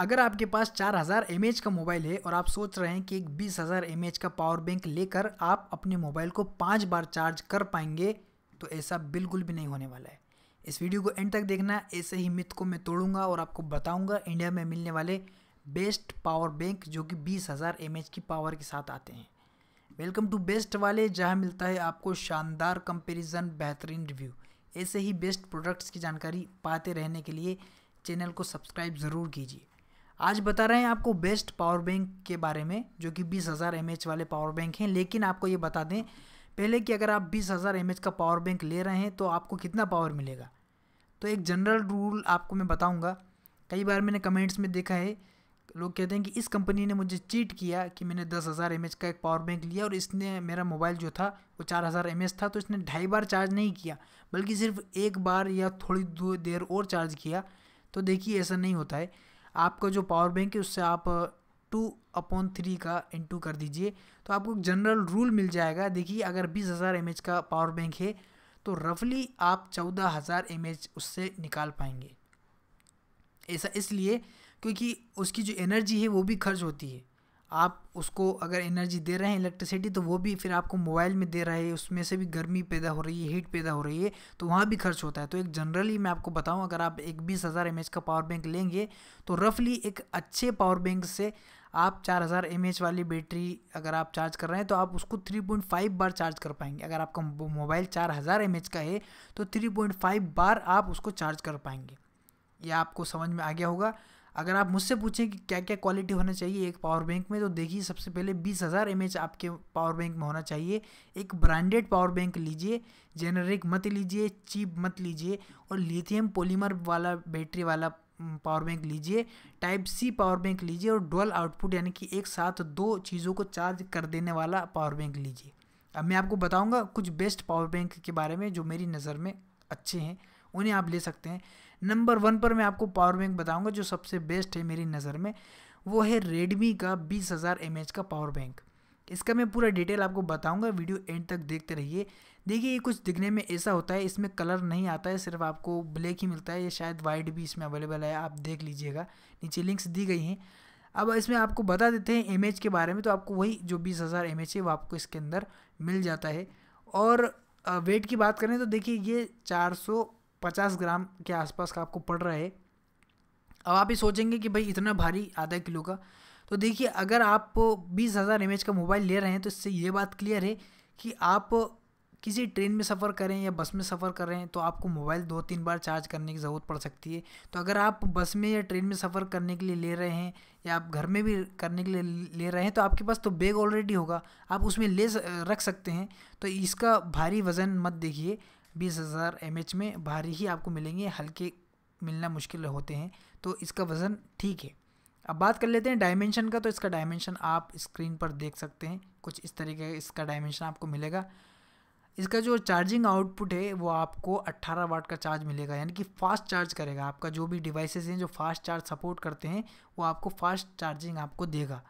अगर आपके पास 4000 हज़ार का मोबाइल है और आप सोच रहे हैं कि एक 20000 हज़ार का पावर बैंक लेकर आप अपने मोबाइल को पाँच बार चार्ज कर पाएंगे तो ऐसा बिल्कुल भी नहीं होने वाला है इस वीडियो को एंड तक देखना ऐसे ही मिथ को मैं तोड़ूंगा और आपको बताऊंगा इंडिया में मिलने वाले बेस्ट पावर बैंक जो कि बीस हज़ार की पावर के साथ आते हैं वेलकम टू बेस्ट वाले जहाँ मिलता है आपको शानदार कंपेरिजन बेहतरीन रिव्यू ऐसे ही बेस्ट प्रोडक्ट्स की जानकारी पाते रहने के लिए चैनल को सब्सक्राइब ज़रूर कीजिए आज बता रहे हैं आपको बेस्ट पावर बैंक के बारे में जो कि बीस हज़ार एम वाले पावर बैंक हैं लेकिन आपको ये बता दें पहले कि अगर आप बीस हज़ार एम का पावर बैंक ले रहे हैं तो आपको कितना पावर मिलेगा तो एक जनरल रूल आपको मैं बताऊंगा कई बार मैंने कमेंट्स में देखा है लोग कहते हैं कि इस कंपनी ने मुझे चीट किया कि मैंने दस हज़ार एम का एक पावर बैंक लिया और इसने मेरा मोबाइल जो था वो चार हज़ार एम था तो इसने ढाई बार चार्ज नहीं किया बल्कि सिर्फ एक बार या थोड़ी देर और चार्ज किया तो देखिए ऐसा नहीं होता है आपका जो पावर बैंक है उससे आप टू अपॉन थ्री का इंटू कर दीजिए तो आपको जनरल रूल मिल जाएगा देखिए अगर बीस हज़ार एम का पावर बैंक है तो रफली आप चौदह हज़ार एम उससे निकाल पाएंगे ऐसा इसलिए क्योंकि उसकी जो एनर्जी है वो भी खर्च होती है आप उसको अगर एनर्जी दे रहे हैं इलेक्ट्रिसिटी तो वो भी फिर आपको मोबाइल में दे रहा है उसमें से भी गर्मी पैदा हो रही है हीट पैदा हो रही है तो वहाँ भी खर्च होता है तो एक जनरली मैं आपको बताऊँ अगर आप एक बीस हज़ार एम का पावर बैंक लेंगे तो रफली एक अच्छे पावर बैंक से आप चार हज़ार एम वाली बैटरी अगर आप चार्ज कर रहे हैं तो आप उसको थ्री पॉइंट फाइव बार चार्ज कर पाएंगे अगर आपका मोबाइल चार हज़ार एम का है तो थ्री पॉइंट फाइव बार आप उसको चार्ज कर पाएंगे यह आपको समझ में आ गया होगा अगर आप मुझसे पूछें कि क्या क्या क्वालिटी होना चाहिए एक पावर बैंक में तो देखिए सबसे पहले बीस हज़ार एम आपके पावर बैंक में होना चाहिए एक ब्रांडेड पावर बैंक लीजिए जेनरिक मत लीजिए चीप मत लीजिए और लिथियम पोलीमर वाला बैटरी वाला पावर बैंक लीजिए टाइप सी पावर बैंक लीजिए और डुअल आउटपुट यानी कि एक साथ दो चीज़ों को चार्ज कर देने वाला पावर बैंक लीजिए अब मैं आपको बताऊंगा कुछ बेस्ट पावर बैंक के बारे में जो मेरी नज़र में अच्छे हैं उन्हें आप ले सकते हैं नंबर वन पर मैं आपको पावर बैंक बताऊंगा जो सबसे बेस्ट है मेरी नज़र में वो है रेडमी का बीस हज़ार एम का पावर बैंक इसका मैं पूरा डिटेल आपको बताऊंगा वीडियो एंड तक देखते रहिए देखिए ये कुछ दिखने में ऐसा होता है इसमें कलर नहीं आता है सिर्फ आपको ब्लैक ही मिलता है ये शायद वाइट भी इसमें अवेलेबल है आप देख लीजिएगा नीचे लिंक्स दी गई हैं अब इसमें आपको बता देते हैं एम के बारे में तो आपको वही जो बीस हज़ार एम है वो आपको इसके अंदर मिल जाता है और वेट की बात करें तो देखिए ये चार सौ पचास ग्राम के आसपास का आपको पड़ रहा है अब आप ही सोचेंगे कि भाई इतना भारी आधा किलो का तो देखिए अगर आप बीस हज़ार एम का मोबाइल ले रहे हैं तो इससे ये बात क्लियर है कि आप किसी ट्रेन में सफ़र करें या बस में सफ़र कर रहे हैं तो आपको मोबाइल दो तीन बार चार्ज करने की ज़रूरत पड़ सकती है तो अगर आप बस में या ट्रेन में सफ़र करने के लिए ले रहे हैं या आप घर में भी करने के लिए ले रहे हैं तो आपके पास तो बैग ऑलरेडी होगा आप उसमें ले रख सकते हैं तो इसका भारी वज़न मत देखिए बीस हज़ार एम में भारी ही आपको मिलेंगे हल्के मिलना मुश्किल होते हैं तो इसका वज़न ठीक है अब बात कर लेते हैं डायमेंशन का तो इसका डायमेंशन आप स्क्रीन पर देख सकते हैं कुछ इस तरीके का इसका डायमेंशन आपको मिलेगा इसका जो चार्जिंग आउटपुट है वो आपको 18 वाट का चार्ज मिलेगा यानी कि फास्ट चार्ज करेगा आपका जो भी डिवाइसेस हैं जो फास्ट चार्ज सपोर्ट करते हैं वो आपको फास्ट चार्जिंग आपको देगा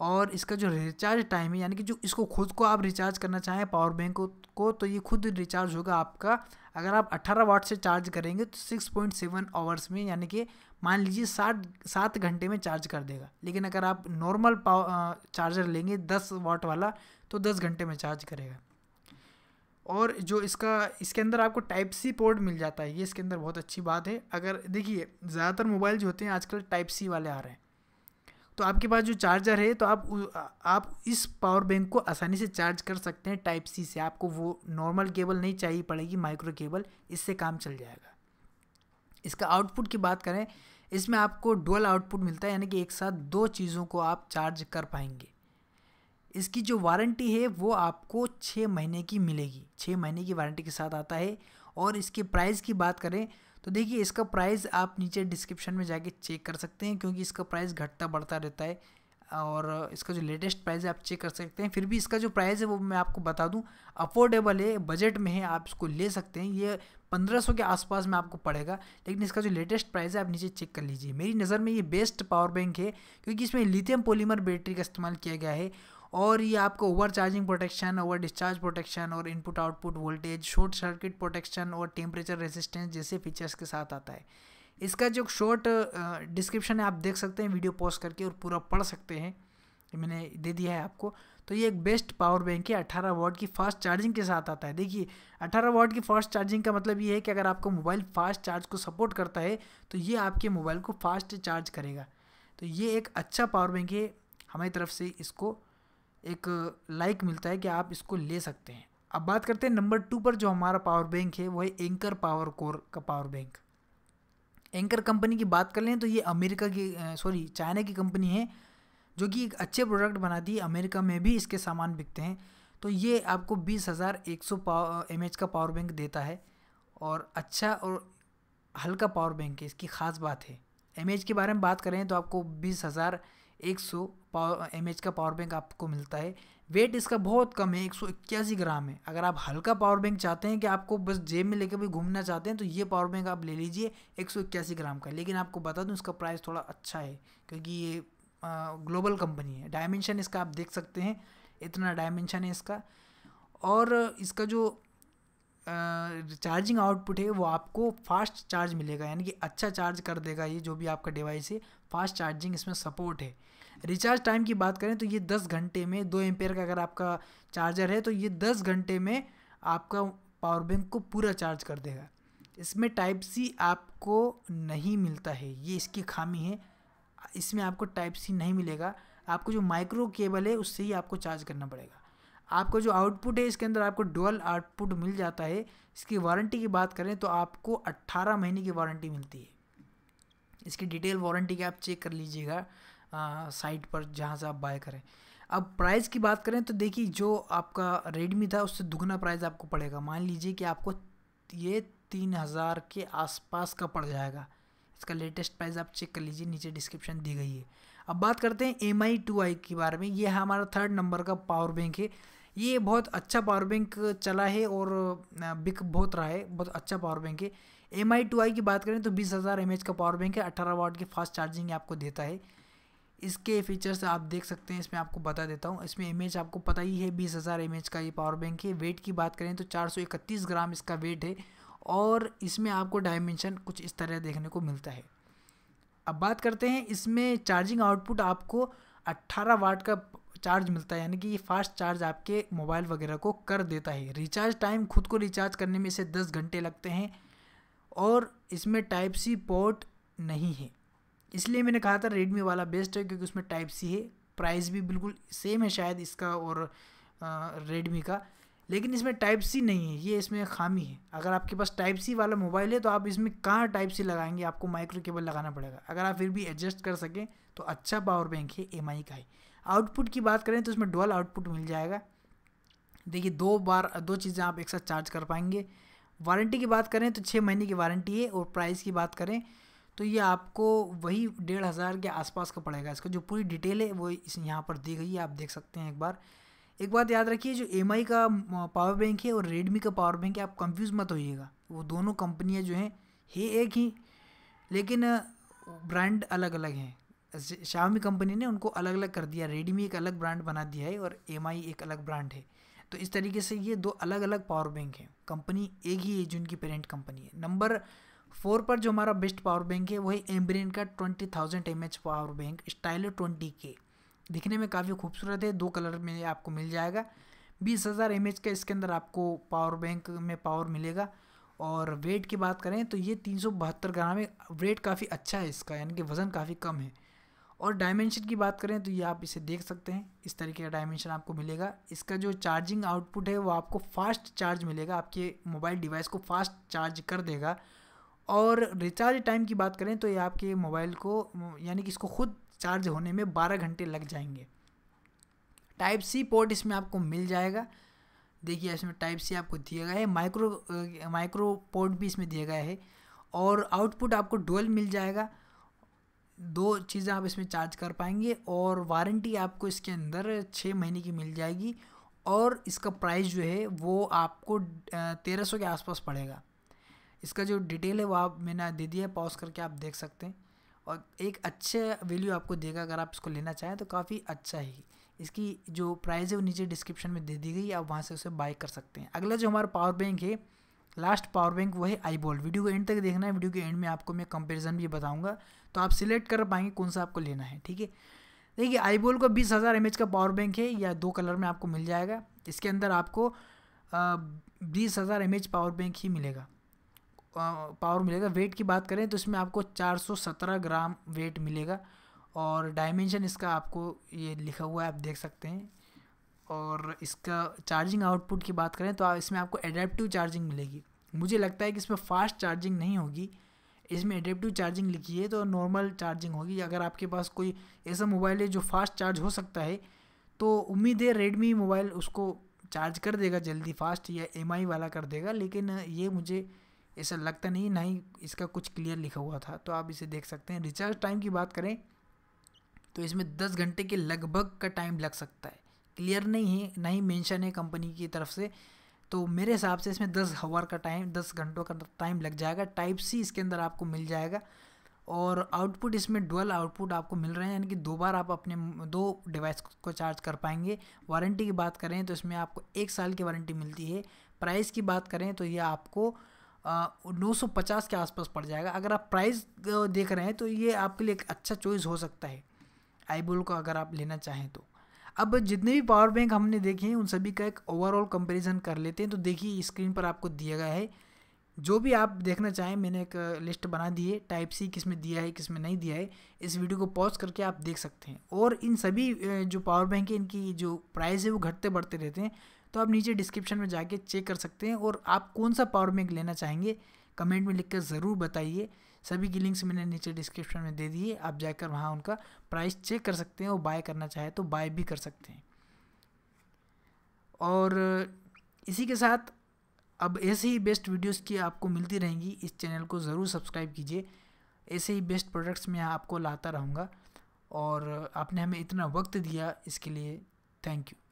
और इसका जो रिचार्ज टाइम है यानी कि जो इसको खुद को आप रिचार्ज करना चाहें पावर बैंक को, को तो ये खुद रिचार्ज होगा आपका अगर आप 18 वाट से चार्ज करेंगे तो 6.7 आवर्स में यानी कि मान लीजिए सात सात घंटे में चार्ज कर देगा लेकिन अगर आप नॉर्मल चार्जर लेंगे 10 वाट वाला तो 10 घंटे में चार्ज करेगा और जो इसका इसके अंदर आपको टाइप सी पोर्ट मिल जाता है ये इसके अंदर बहुत अच्छी बात है अगर देखिए ज़्यादातर मोबाइल जो होते हैं आजकल टाइप सी वाले आ रहे हैं तो आपके पास जो चार्जर है तो आप आप इस पावर बैंक को आसानी से चार्ज कर सकते हैं टाइप सी से आपको वो नॉर्मल केबल नहीं चाहिए पड़ेगी माइक्रो केबल इससे काम चल जाएगा इसका आउटपुट की बात करें इसमें आपको डुअल आउटपुट मिलता है यानी कि एक साथ दो चीज़ों को आप चार्ज कर पाएंगे इसकी जो वारंटी है वो आपको छः महीने की मिलेगी छः महीने की वारंटी के साथ आता है और इसके प्राइस की बात करें तो देखिए इसका प्राइस आप नीचे डिस्क्रिप्शन में जाके चेक कर सकते हैं क्योंकि इसका प्राइस घटता बढ़ता रहता है और इसका जो लेटेस्ट प्राइस है आप चेक कर सकते हैं फिर भी इसका जो प्राइस है वो मैं आपको बता दूं अफोर्डेबल है बजट में है आप इसको ले सकते हैं ये पंद्रह सौ के आसपास में आपको पड़ेगा लेकिन इसका जो लेटेस्ट प्राइस है आप नीचे चेक कर लीजिए मेरी नज़र में ये बेस्ट पावर बैंक है क्योंकि इसमें लिथियम पोलीमर बैटरी का इस्तेमाल किया गया है और ये आपको over charging protection over discharge protection और input output voltage short circuit protection और टेम्परेचर रेजिस्टेंस जैसे फीचर्स के साथ आता है इसका जो शॉर्ट डिस्क्रिप्शन है आप देख सकते हैं वीडियो पॉज करके और पूरा पढ़ सकते हैं मैंने दे दिया है आपको तो ये एक बेस्ट पावर बैंक है अट्ठारह वाट की फास्ट चार्जिंग के साथ आता है देखिए अट्ठारह वाट की फास्ट चार्जिंग का मतलब ये है कि अगर आपको मोबाइल फास्ट चार्ज को सपोर्ट करता है तो ये आपके मोबाइल को फास्ट चार्ज करेगा तो ये एक अच्छा पावर बैंक है हमारी तरफ से इसको एक लाइक मिलता है कि आप इसको ले सकते हैं अब बात करते हैं नंबर टू पर जो हमारा पावर बैंक है वो है एंकर पावर कोर का पावर बैंक एंकर कंपनी की बात कर लें तो ये अमेरिका की सॉरी चाइना की कंपनी है जो कि एक अच्छे प्रोडक्ट बनाती है अमेरिका में भी इसके सामान बिकते हैं तो ये आपको बीस हज़ार एक सौ एम एच का पावर बैंक देता है और अच्छा और हल्का पावर बैंक है इसकी ख़ास बात है एम एच के बारे में बात करें तो आपको बीस हज़ार एक सौ पावर एम का पावर बैंक आपको मिलता है वेट इसका बहुत कम है एक ग्राम है अगर आप हल्का पावर बैंक चाहते हैं कि आपको बस जेब में लेकर भी घूमना चाहते हैं तो ये पावर बैंक आप ले लीजिए एक ग्राम का लेकिन आपको बता दूँ इसका प्राइस थोड़ा अच्छा है क्योंकि ये ग्लोबल कंपनी है डायमेंशन इसका आप देख सकते हैं इतना डायमेंशन है इसका और इसका जो चार्जिंग आउटपुट है वो आपको फास्ट चार्ज मिलेगा यानी कि अच्छा चार्ज कर देगा ये जो भी आपका डिवाइस है फास्ट चार्जिंग इसमें सपोर्ट है रिचार्ज टाइम की बात करें तो ये दस घंटे में दो एम्पेयर का अगर आपका चार्जर है तो ये दस घंटे में आपका पावर बैंक को पूरा चार्ज कर देगा इसमें टाइप सी आपको नहीं मिलता है ये इसकी खामी है इसमें आपको टाइप सी नहीं मिलेगा आपको जो माइक्रो केबल है उससे ही आपको चार्ज करना पड़ेगा आपको जो आउटपुट है इसके अंदर आपको डुअल आउटपुट मिल जाता है इसकी वारंटी की बात करें तो आपको 18 महीने की वारंटी मिलती है इसकी डिटेल वारंटी की आप चेक कर लीजिएगा साइट पर जहाँ से आप बाय करें अब प्राइस की बात करें तो देखिए जो आपका रेडमी था उससे दुगना प्राइस आपको पड़ेगा मान लीजिए कि आपको ये तीन हज़ार के आसपास का पड़ जाएगा इसका लेटेस्ट प्राइस आप चेक कर लीजिए नीचे डिस्क्रिप्शन दी गई है अब बात करते हैं एम आई टू आई के बारे में ये हमारा थर्ड नंबर का पावर बैंक है ये बहुत अच्छा पावर बैंक चला है और बिक बहुत रहा है बहुत अच्छा पावर बैंक है एम आई टू आई की बात करें तो बीस हज़ार एम एच का पावर बैंक है अठारह वाट की फास्ट चार्जिंग आपको देता है इसके फीचर्स आप देख सकते हैं इसमें आपको बता देता हूँ इसमें इमेज आपको पता ही है बीस हज़ार एम का ये पावर बैंक है वेट की बात करें तो चार सौ इकतीस ग्राम इसका वेट है और इसमें आपको डायमेंशन कुछ इस तरह देखने को मिलता है अब बात करते हैं इसमें चार्जिंग आउटपुट आपको अट्ठारह वाट का चार्ज मिलता है यानी कि ये फास्ट चार्ज आपके मोबाइल वगैरह को कर देता है रिचार्ज टाइम खुद को रिचार्ज करने में से दस घंटे लगते हैं और इसमें टाइप सी पोर्ट नहीं है इसलिए मैंने कहा था रेडमी वाला बेस्ट है क्योंकि उसमें टाइप सी है प्राइस भी बिल्कुल सेम है शायद इसका और रेडमी का लेकिन इसमें टाइप सी नहीं है ये इसमें खामी है अगर आपके पास टाइप सी वाला मोबाइल है तो आप इसमें कहाँ टाइप सी लगाएंगे आपको माइक्रो केबल लगाना पड़ेगा अगर आप फिर भी एडजस्ट कर सकें तो अच्छा पावर बैंक है एम का है आउटपुट की बात करें तो इसमें डुअल आउटपुट मिल जाएगा देखिए दो बार दो चीज़ें आप एक साथ चार्ज कर पाएंगे वारंटी की बात करें तो छः महीने की वारंटी है और प्राइस की बात करें तो ये आपको वही डेढ़ हज़ार के आसपास का पड़ेगा इसका जो पूरी डिटेल है वो इस यहाँ पर दी गई है आप देख सकते हैं एक बार एक बात याद रखिए जो एम का पावर बैंक है और रेडमी का पावर बैंक है आप कंफ्यूज मत होइएगा वो दोनों कंपनियाँ जो हैं है एक ही लेकिन ब्रांड अलग अलग हैं शामी कंपनी ने उनको अलग अलग कर दिया रेडमी एक अलग ब्रांड बना दिया है और एम एक अलग ब्रांड है तो इस तरीके से ये दो अलग अलग पावर बैंक हैं कंपनी एक ही है जिनकी पेरेंट कंपनी है नंबर फोर पर जो हमारा बेस्ट पावर बैंक है वही एम्ब्रेन का twenty thousand M H power bank Stylo twenty के दिखने में काफ़ी खूबसूरत है दो कलर में आपको मिल जाएगा बीस हज़ार एम एच का इसके अंदर आपको पावर बैंक में पावर मिलेगा और वेट की बात करें तो ये तीन सौ बहत्तर ग्राम है वेट काफ़ी अच्छा है इसका यानी कि वज़न काफ़ी कम है और डायमेंशन की बात करें तो ये आप इसे देख सकते हैं इस तरीके का डायमेंशन आपको मिलेगा इसका जो चार्जिंग आउटपुट है वो आपको फास्ट चार्ज मिलेगा आपके मोबाइल डिवाइस को फास्ट चार्ज कर देगा और रिचार्ज टाइम की बात करें तो ये आपके मोबाइल को यानी कि इसको खुद चार्ज होने में बारह घंटे लग जाएंगे टाइप सी पोर्ट इसमें आपको मिल जाएगा देखिए इसमें टाइप सी आपको दिया गया है माइक्रो माइक्रो पोर्ट भी इसमें दिया गया है और आउटपुट आपको डुअल मिल जाएगा दो चीज़ें आप इसमें चार्ज कर पाएंगे और वारंटी आपको इसके अंदर छः महीने की मिल जाएगी और इसका प्राइस जो है वो आपको तेरह सौ के आसपास पड़ेगा इसका जो डिटेल है वो आप मैंने दे दिया है पॉज करके आप देख सकते हैं और एक अच्छे वैल्यू आपको देगा अगर आप इसको लेना चाहें तो काफ़ी अच्छा है इसकी जो प्राइस है वो नीचे डिस्क्रिप्शन में दे दी गई आप वहाँ से उसे बाई कर सकते हैं अगला जो हमारा पावर बैंक है लास्ट पावर बैंक वो है आई बॉल वीडियो को एंड तक देखना है वीडियो के एंड में आपको मैं कंपेरिजन भी बताऊँगा तो आप सिलेक्ट कर पाएंगे कौन सा आपको लेना है ठीक है देखिए आई बॉल का बीस हज़ार एम का पावर बैंक है या दो कलर में आपको मिल जाएगा इसके अंदर आपको बीस हज़ार एम पावर बैंक ही मिलेगा पावर मिलेगा वेट की बात करें तो इसमें आपको 417 ग्राम वेट मिलेगा और डायमेंशन इसका आपको ये लिखा हुआ है आप देख सकते हैं और इसका चार्जिंग आउटपुट की बात करें तो इसमें आपको एडेप्टिव चार्जिंग मिलेगी मुझे लगता है कि इसमें फास्ट चार्जिंग नहीं होगी इसमें एडेप्टिव चार्जिंग लिखी है तो नॉर्मल चार्जिंग होगी अगर आपके पास कोई ऐसा मोबाइल है जो फास्ट चार्ज हो सकता है तो उम्मीद है रेडमी मोबाइल उसको चार्ज कर देगा जल्दी फास्ट या एम वाला कर देगा लेकिन ये मुझे ऐसा लगता नहीं ना ही इसका कुछ क्लियर लिखा हुआ था तो आप इसे देख सकते हैं रिचार्ज टाइम की बात करें तो इसमें दस घंटे के लगभग का टाइम लग सकता है क्लियर नहीं है ना ही मैंशन है कंपनी की तरफ से तो मेरे हिसाब से इसमें दस हवर का टाइम दस घंटों का टाइम लग जाएगा टाइप सी इसके अंदर आपको मिल जाएगा और आउटपुट इसमें डुअल आउटपुट आपको मिल रहे हैं यानी कि दो बार आप अपने दो डिवाइस को चार्ज कर पाएंगे वारंटी की बात करें तो इसमें आपको एक साल की वारंटी मिलती है प्राइस की बात करें तो ये आपको नौ सौ पचास के आसपास पड़ जाएगा अगर आप प्राइस देख रहे हैं तो ये आपके लिए एक अच्छा चॉइस हो सकता है आईबोल को अगर आप लेना चाहें तो अब जितने भी पावर बैंक हमने देखे हैं उन सभी का एक ओवरऑल कंपैरिजन कर लेते हैं तो देखिए स्क्रीन पर आपको दिया गया है जो भी आप देखना चाहें मैंने एक लिस्ट बना दी है टाइप सी किस में दिया है किस में नहीं दिया है इस वीडियो को पॉज करके आप देख सकते हैं और इन सभी जो पावर बैंक है इनकी जो प्राइस है वो घटते बढ़ते रहते हैं तो आप नीचे डिस्क्रिप्शन में जाके चेक कर सकते हैं और आप कौन सा पावर बैंक लेना चाहेंगे कमेंट में लिख कर ज़रूर बताइए सभी की लिंक्स मैंने नीचे डिस्क्रिप्शन में दे दिए आप जाकर वहाँ उनका प्राइस चेक कर सकते हैं और बाय करना चाहे तो बाय भी कर सकते हैं और इसी के साथ अब ऐसे ही बेस्ट वीडियोस की आपको मिलती रहेंगी इस चैनल को ज़रूर सब्सक्राइब कीजिए ऐसे ही बेस्ट प्रोडक्ट्स मैं आपको लाता रहूँगा और आपने हमें इतना वक्त दिया इसके लिए थैंक यू